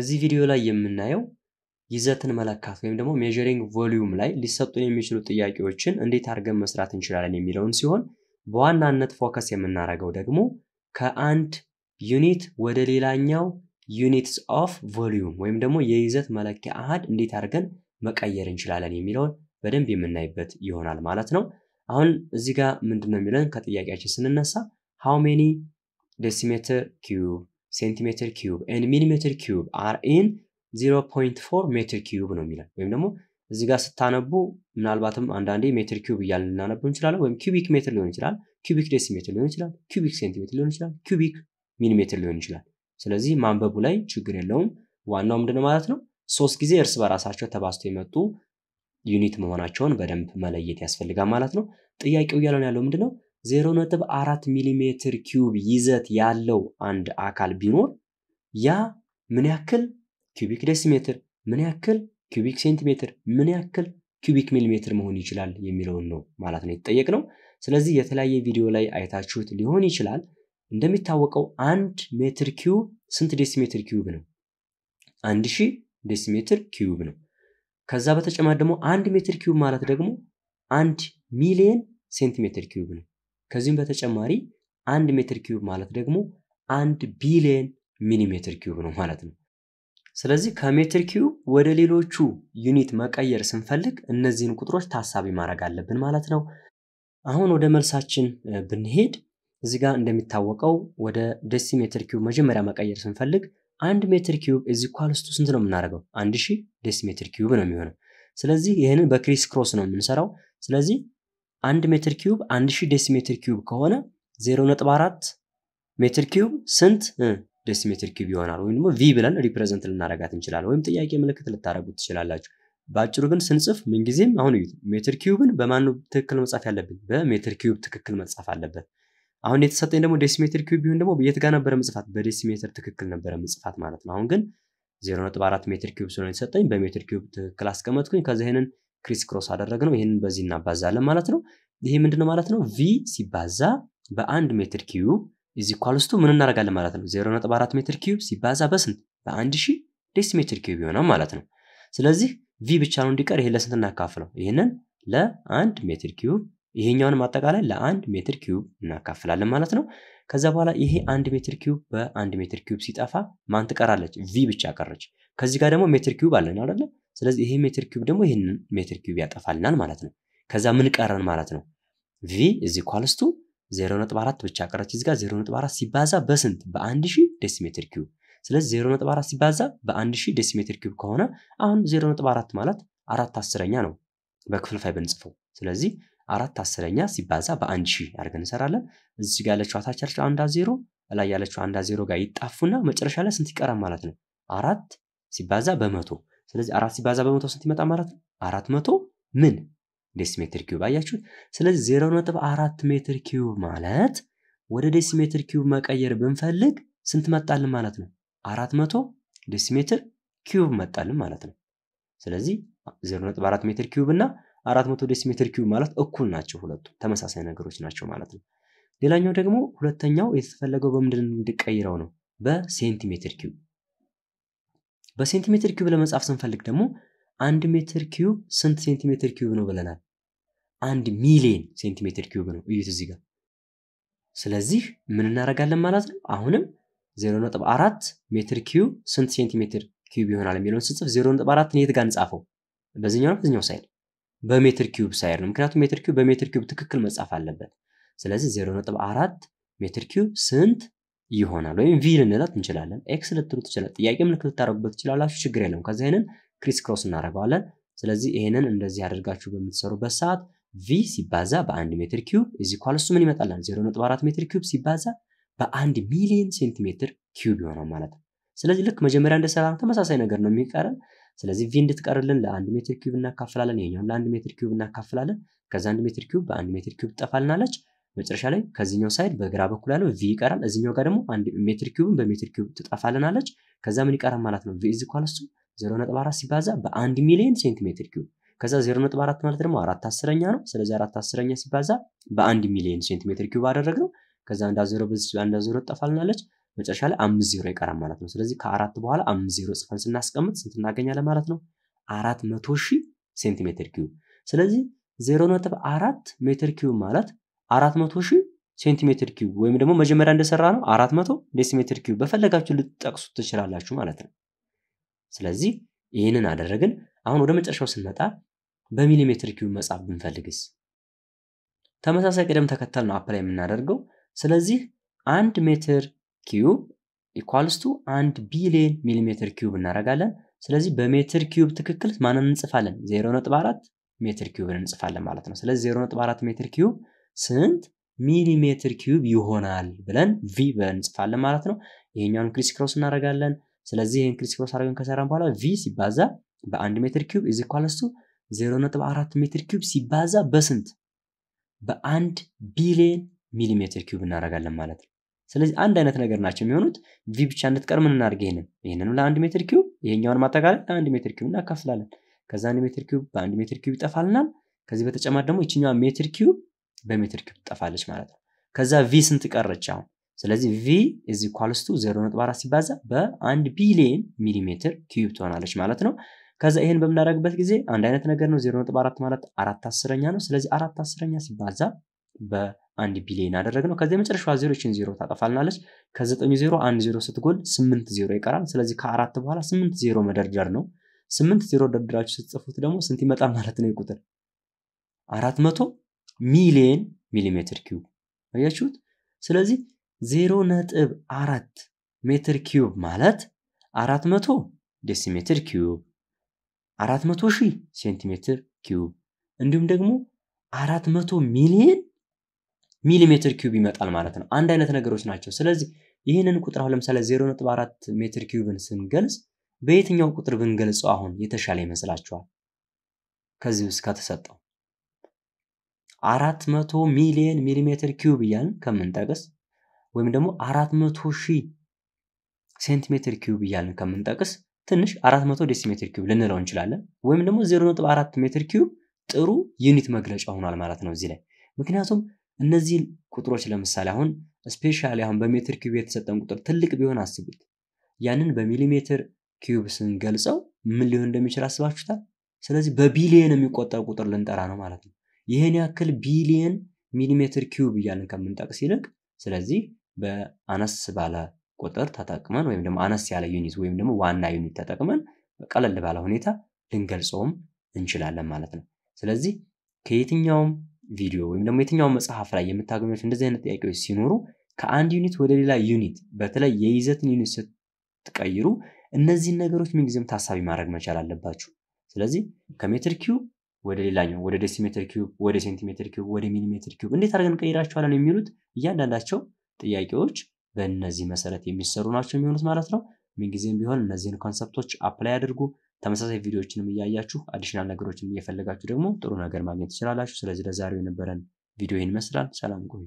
እዚህ ቪዲዮ ላይ የምናየው ይዘትን መለካት ወይም ደግሞ ሜዥሪንግ ቮሊዩም ላይ ሊሰጡን የሚችሉ ጥያቄዎችን እንዴት አድርገን መስራት እንችላለን የሚለውን ሲሆን በዋናነት ፎከስ የምናደርገው ደግሞ ከአንድ ዩኒት ወደ ሌላኛው ዩኒትስ ኦፍ ቮሊዩም ወይም ደግሞ የይዘት መለኪያ አሃድ እንዴት አድርገን መቀየር እንችላለን የሚለውን በደንብ የምናይበት ይሆናል ማለት ነው። አሁን እዚህ ጋር ምንድን ነው የሚለን ከጥያቄያችን ስንነሳ ሃው ሜኒ ዴሲሜትር ኪዩብ ሴንቲሜትር ኪዩብ ኤን ሚሊሜትር ኪዩብ አር ኢን 0.4 ሜትር ኪዩብ ነው የሚለን ወይም ደግሞ እዚህ ጋር ስታነቡ ምናልባትም አንዳንዴ ሜትር ኪዩብ እያልን ልናነበው እንችላለን። ወይም ኪቢክ ሜትር ሊሆን ይችላል፣ ኪቢክ ሜትር ሊሆን ይችላል፣ ኪቢክ ሴንቲሜትር ሊሆን ይችላል፣ ኪቢክ ሚሊሜትር ሊሆን ይችላል። ስለዚህ ማንበቡ ላይ ችግር የለውም። ዋናው ምንድነው ማለት ነው ሶስት ጊዜ እርስ በራሳቸው ተባዝተው የመጡ ዩኒት መሆናቸውን በደንብ መለየት ያስፈልጋል ማለት ነው። ጥያቄው እያለን ያለው ነው 0.4 ነጥብ አራት ሚሊሜትር ኪዩብ ይዘት ያለው አንድ አካል ቢኖር ያ ምን ያክል ኪዩቢክ ዴሲሜትር ምን ያክል ኪዩቢክ ሴንቲሜትር፣ ምን ያክል ኪዩቢክ ሚሊሜትር መሆን ይችላል የሚለውን ነው ማለት ነው የተጠየቅነው። ስለዚህ የተለያየ ቪዲዮ ላይ አይታችሁት ሊሆን ይችላል። እንደሚታወቀው አንድ ሜትር ኪዩብ ስንት ዴሲሜትር ኪዩብ ነው? አንድ ሺህ ዴሲሜትር ኪዩብ ነው። ከዛ በተጨማሪ ደግሞ አንድ ሜትር ኪዩብ ማለት ደግሞ አንድ ሚሊየን ሴንቲሜትር ኪዩብ ነው። ከዚህም በተጨማሪ አንድ ሜትር ኪዩብ ማለት ደግሞ አንድ ቢሊየን ሚሊሜትር ኪዩብ ነው ማለት ነው። ስለዚህ ከሜትር ኪዩብ ወደ ሌሎቹ ዩኒት መቀየር ስንፈልግ እነዚህን ቁጥሮች ታሳቢ ማድረግ አለብን ማለት ነው። አሁን ወደ መልሳችን ብንሄድ እዚህ ጋር እንደሚታወቀው ወደ ደሲ ሜትር ኪዩብ መጀመሪያ መቀየር ስንፈልግ አንድ ሜትር ኪዩብ እዚ ኳልስቱ ስንት ነው የምናደርገው? አንድ ሺህ ደሲ ሜትር ኪዩብ ነው የሚሆነው። ስለዚህ ይህንን በክሪስ ክሮስ ነው የምንሰራው። ስለዚህ አንድ ሜትር ኪዩብ 1000 ሜትር ኪዩብ ከሆነ 0.4 ሜትር ኪዩብ ስንት ዴሲ ሜትር ኪዩብ ይሆናል? ወይም ደግሞ ቪ ብለን ሪፕሬዘንት ልናረጋት እንችላለን። ወይም ጥያቄ ምልክት ልታረጉት ትችላላችሁ። በአጭሩ ግን ስንጽፍ ምንጊዜም አሁን እዩት፣ ሜትር ኪዩብን በማን ትክክል መጻፍ ያለብን? በሜትር ኪዩብ ትክክል መጻፍ አለበት። አሁን የተሰጠኝ ደግሞ ዴሲ ሜትር ኪዩብ ቢሆን ደግሞ የት ጋር ነበረ መጽፋት? ሜትር ትክክል ነበረ መጽፋት ማለት ነው። አሁን ግን 0.4 ሜትር ኪዩብ ስለሆነ የተሰጠኝ በሜትር ኪዩብ ትክክል አስቀመጥኩኝ። ከዚህ ይህንን ክሪስ ክሮስ አደረግነው። ይህንን በዚህ እናባዛለን ማለት ነው። ይሄ ምንድነው ማለት ነው? ቪ ሲባዛ በአንድ ሜትር ኪዩብ ኢዝ ኢኳልስ ምን እናደርጋለን ማለት ነው? 0.4 ሜትር ኪዩብ ሲባዛ በስንት በአንድ ሺህ ዴሲ ሜትር ኪዩብ ይሆናል ማለት ነው። ስለዚህ ቪ ብቻ ነው እንዲቀር ይሄ ለስንት እናካፍለው? ይህንን ለአንድ ሜትር ኪዩብ ይሄኛውንም አጠቃላይ ለአንድ ሜትር ኪዩብ እናካፍላለን ማለት ነው። ከዛ በኋላ ይሄ አንድ ሜትር ኪዩብ በአንድ ሜትር ኪዩብ ሲጠፋ ማን ትቀራለች? ቪ ብቻ ቀረች። ከዚህ ጋር ደግሞ ሜትር ኪዩብ አለን አይደለ? ስለዚህ ይሄ ሜትር ኪዩብ ደግሞ ይህንን ሜትር ኪዩብ ያጠፋልናል ማለት ነው። ከዛ ምን ቀረን ማለት ነው? ቪ እዚ ኳልስቱ 0.4 ብቻ ቀረች። እዚህ ጋር 0.4 ሲባዛ በስንት በ1000 ዴሲሜትር ኪዩብ። ስለዚህ 0.4 ሲባዛ በ1000 ዴሲሜትር ኪዩብ ከሆነ አሁን 0.4 ማለት አራት አስረኛ ነው በክፍል ፋይ ብንጽፈው። ስለዚህ አራት አስረኛ ሲባዛ በ1000 አድርገን እንሰራለን። እዚህ ጋር ያለችው ታች ያለችው አንዳ ዜሮ ላይ ያለችው አንዳ ዜሮ ጋር ይጣፉና መጨረሻ ላይ ስንት ይቀራል ማለት ነው? አራት ሲባዛ በመቶ ስለዚህ አራት ሲባዛ በመቶ ስንት ይመጣ ማለት ነው? አራት መቶ ምን ዴሲሜትር ኪዩብ አያችሁት። ስለዚህ ዜሮ ነጥብ አራት ሜትር ኪዩብ ማለት ወደ ዴሲሜትር ኪዩብ መቀየር ብንፈልግ ስንት መጣልን ማለት ነው? አራት መቶ ዴሲሜትር ኪዩብ መጣልን ማለት ነው። ስለዚህ ዜሮ ነጥብ አራት ሜትር ኪዩብ እና አራት መቶ ዴሲሜትር ኪዩብ ማለት እኩል ናቸው። ሁለቱ ተመሳሳይ ነገሮች ናቸው ማለት ነው። ሌላኛው ደግሞ ሁለተኛው የተፈለገው በምንድን እንድቀይረው ነው? በሴንቲሜትር ኪዩብ በሴንቲሜትር ኪዩብ ለመጻፍ ስንፈልግ ደግሞ አንድ ሜትር ኪዩብ ስንት ሴንቲሜትር ኪዩብ ነው ብለናል? አንድ ሚሊየን ሴንቲሜትር ኪዩብ ነው። እዩት እዚህ ጋር። ስለዚህ ምን እናደርጋለን ማለት ነው? አሁንም 0.4 ሜትር ኪዩብ ስንት ሴንቲሜትር ኪዩብ ይሆናል የሚለውን ስንጽፍ 0.4 የት ጋር እንጻፈው? በዚህኛው በዚህኛው ሳይድ በሜትር ኪዩብ ሳይድ ነው። ምክንያቱም ሜትር ኪዩብ በሜትር ኪዩብ ትክክል መጻፍ አለበት። ስለዚህ 0.4 ሜትር ኪዩብ ስንት ይሆናል። ወይም ቪ ልንላት እንችላለን። ኤክስ ልትሉ ትችላል። ጥያቄ ምልክት ልታደረጉበት ትችላላችሁ። ችግር የለም። ከዚ ይህንን ክሪስ ክሮስ እናደርገዋለን። ስለዚህ ይህንን እንደዚህ አድርጋችሁ በምትሰሩበት ሰዓት ቪ ሲባዛ በአንድ ሜትር ኪዩብ ኳል እሱ ምን ይመጣላል? 0.4 ሜትር ኪዩብ ሲባዛ በአንድ ሚሊዮን ሴንቲሜትር ኪዩብ ይሆናል ማለት ነው። ስለዚህ ልክ መጀመሪያ እንደሰራ ተመሳሳይ ነገር ነው የሚቀረን። ስለዚህ ቪ እንድትቀርልን ለአንድ ሜትር ኪዩብ እናካፍላለን። ይሄኛውን ለአንድ ሜትር ኪዩብ እናካፍላለን። ከዚ አንድ ሜትር ኪዩብ በአንድ ሜትር ኪዩብ ትጠፋልናለች። መጨረሻ ላይ ከዚህኛው ሳይድ በግራ በኩል ያለው ቪ ይቀራል። እዚኛው ጋር ደግሞ አንድ ሜትር ኪዩብን በሜትር ኪዩብ ትጠፋልናለች። ከዛ ምን ይቀራል ማለት ነው ቪ ኢዝ ኢኳል ቱ 0.4 ሲባዛ በአንድ ሚሊዮን ሴንቲሜትር ኪዩብ ከዛ 0.4 ማለት ደግሞ አራት አስረኛ ነው። ስለዚህ አራት አስረኛ ሲባዛ በአንድ ሚሊዮን ሴንቲሜትር ኪዩብ አደረግነው። ከዛ አንድ ዜሮ በዚህ አንድ ዜሮ ትጠፋልናለች። መጨረሻ ላይ አምስት ዜሮ ይቀራል ማለት ነው። ስለዚህ ከአራት በኋላ አምስት ዜሮ ጽፈን ስናስቀምጥ ስንት እናገኛለን ማለት ነው? አራት መቶ ሺህ ሴንቲሜትር ኪዩብ። ስለዚህ 0.4 ሜትር ኪዩብ ማለት አራት መቶ ሺህ ሴንቲሜትር ኪዩብ ወይም ደግሞ መጀመሪያ እንደሰራ ነው አራት መቶ ዴሲሜትር ኪዩብ በፈለጋችሁ ልትጠቅሱ ትችላላችሁ ማለት ነው። ስለዚህ ይህንን አደረግን። አሁን ወደ መጨረሻው ስንመጣ በሚሊሜትር ኪዩብ መጻፍ ብንፈልግስ ተመሳሳይ ቅደም ተከተል ነው አፕላይ የምናደርገው። ስለዚህ አንድ ሜትር ኪዩብ ኢኳልስቱ አንድ ቢሊየን ሚሊሜትር ኪዩብ እናደርጋለን። ስለዚህ በሜትር ኪዩብ ትክክል ማንን እንጽፋለን? 0.4 ሜትር ኪዩብን እንጽፋለን ማለት ነው። ስለዚህ 0.4 ሜትር ኪዩብ ስንት ሚሊሜትር ኪዩብ ይሆናል ብለን ቪ ብለን እንጽፋለን ማለት ነው። ይሄኛውን ክሪስ ክሮስ እናደርጋለን። ስለዚህ ይህን ክሪስ ክሮስ አድርገን ከሰራን በኋላ ቪ ሲባዛ በአንድ ሜትር ኪዩብ ኢዝ ኢኳልስ ቱ ሜትር ኪዩብ ሲባዛ በስንት በአንድ ቢሊየን ሚሊሜትር ኪዩብ እናደርጋለን ማለት ነው። ስለዚህ አንድ አይነት ነገር ናቸው የሚሆኑት። ቪ ብቻ እንድትቀር ምን እናድርግ? ይሄንን ይህንንም ለአንድ ሜትር ኪዩብ ይሄኛውን ማጠቃለል ለአንድ ሜትር ኪዩብ እናካፍላለን። ከዛ አንድ ሜትር ኪዩብ በአንድ ሜትር ኪዩብ ይጠፋልናል። ከዚህ በተጨማሪ ደግሞ ይችኛዋ ሜትር ኪዩብ በሜትር ኪዩብ ትጠፋለች ማለት ነው። ከዛ ቪ ስንት ቀረች አሁን? ስለዚህ ቪ እዚ ኳልስቱ 0.4 ሲባዛ በአንድ ቢሊየን ሚሊሜትር ኪዩብ ትሆናለች ማለት ነው። ከዛ ይሄን በምናደርግበት ጊዜ አንድ አይነት ነገር ነው። 0.4 ማለት አራት አስረኛ ነው። ስለዚህ አራት አስረኛ ሲባዛ በአንድ ቢሊየን አደረግነው። ከዚ ከዚህ ዜሮ ዜሮችን ዜሮ ታጠፋልናለች። ከ9 ዜሮ አንድ ዜሮ ስትጎል ስምንት ዜሮ ይቀራል። ስለዚህ ከአራት በኋላ ስምንት ዜሮ መደርደር ነው። ስምንት ዜሮ ደርድራችሁ ስትጽፉት ደግሞ ስንት ይመጣል ማለት ነው? የቁጥር አራት መቶ ሚሊየን ሚሊሜትር ኪዩብ አያችሁት። ስለዚህ ዜሮ ነጥብ አራት ሜትር ኪዩብ ማለት አራት መቶ ዴሲሜትር ኪዩብ አራት መቶ ሺህ ሴንቲሜትር ኪዩብ እንዲሁም ደግሞ አራት መቶ ሚሊየን ሚሊሜትር ኪዩብ ይመጣል ማለት ነው። አንድ አይነት ነገሮች ናቸው። ስለዚህ ይህንን ቁጥር አሁን ለምሳሌ 0.4 ሜትር ኪዩብን ስንገልጽ በየትኛው ቁጥር ብንገልጸው አሁን የተሻለ ይመስላችኋል? ከዚህ ውስጥ ከተሰጠው አራት መቶ ሚሊየን ሚሊሜትር ኪዩብ እያልን ከምንጠቅስ ወይም ደግሞ አራት መቶ ሺህ ሴንቲሜትር ኪዩብ እያልን ከምንጠቅስ ትንሽ አራት መቶ ዴሲሜትር ኪዩብ ልንለው እንችላለን። ወይም ደግሞ ዜሮ ነጥብ አራት ሜትር ኪዩብ ጥሩ ዩኒት መግለጫ ሆኗል ማለት ነው እዚህ ላይ ምክንያቱም እነዚህ ቁጥሮች ለምሳሌ አሁን ስፔሻሊ አሁን በሜትር ኪዩብ የተሰጠን ቁጥር ትልቅ ቢሆን አስቡት። ያንን በሚሊሜትር ኪዩብ ስንገልጸው ምን ሊሆን እንደሚችል አስባችሁታል? ስለዚህ በቢሊየን የሚቆጠር ቁጥር ልንጠራ ነው ማለት ነው። ይህን ያክል ቢሊየን ሚሊሜትር ኪዩብ እያለን ከምንጠቅስ ይልቅ ስለዚህ በአነስ ባለ ቁጥር ተጠቅመን ወይም ደግሞ አነስ ያለ ዩኒት ወይም ደግሞ ዋና ዩኒት ተጠቅመን ቀለል ባለ ሁኔታ ልንገልጸውም እንችላለን ማለት ነው። ስለዚህ ከየትኛውም ቪዲዮ ወይም ደግሞ የትኛውም መጽሐፍ ላይ የምታገኟቸው እንደዚህ አይነት ጥያቄዎች ሲኖሩ ከአንድ ዩኒት ወደ ሌላ ዩኒት በተለይ የይዘትን ዩኒት ስትቀይሩ እነዚህን ነገሮች ምንጊዜም ታሳቢ ማድረግ መቻል አለባችሁ። ስለዚህ ከሜትር ኪዩብ ወደ ሌላኛው ወደ ዴሲሜትር ኪዩብ፣ ወደ ሴንቲሜትር ኪዩብ፣ ወደ ሚሊሜትር ኪዩብ እንዴት አድርገን ቀይራቸዋለን የሚሉት እያንዳንዳቸው ጥያቄዎች በእነዚህ መሰረት የሚሰሩ ናቸው የሚሆኑት ማለት ነው። ምንጊዜም ቢሆን እነዚህን ኮንሰፕቶች አፕላይ አድርጉ። ተመሳሳይ ቪዲዮዎችንም እያያችሁ አዲሽናል ነገሮችን እየፈለጋችሁ ደግሞ ጥሩ ነገር ማግኘት ትችላላችሁ። ስለዚህ ለዛሬው የነበረን ቪዲዮ ይህን ይመስላል። ሰላም ቆዩ።